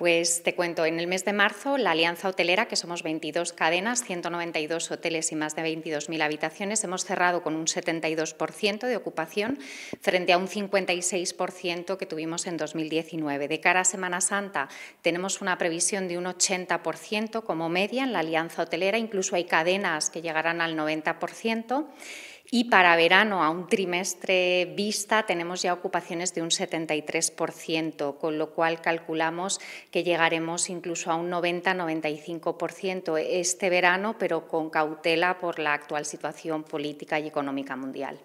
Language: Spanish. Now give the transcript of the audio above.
Pues te cuento, en el mes de marzo la Alianza Hotelera, que somos 22 cadenas, 192 hoteles y más de 22.000 habitaciones, hemos cerrado con un 72% de ocupación frente a un 56% que tuvimos en 2019. De cara a Semana Santa tenemos una previsión de un 80% como media en la Alianza Hotelera, incluso hay cadenas que llegarán al 90%. Y para verano, a un trimestre vista, tenemos ya ocupaciones de un 73%, con lo cual calculamos que llegaremos incluso a un 90-95% este verano, pero con cautela por la actual situación política y económica mundial.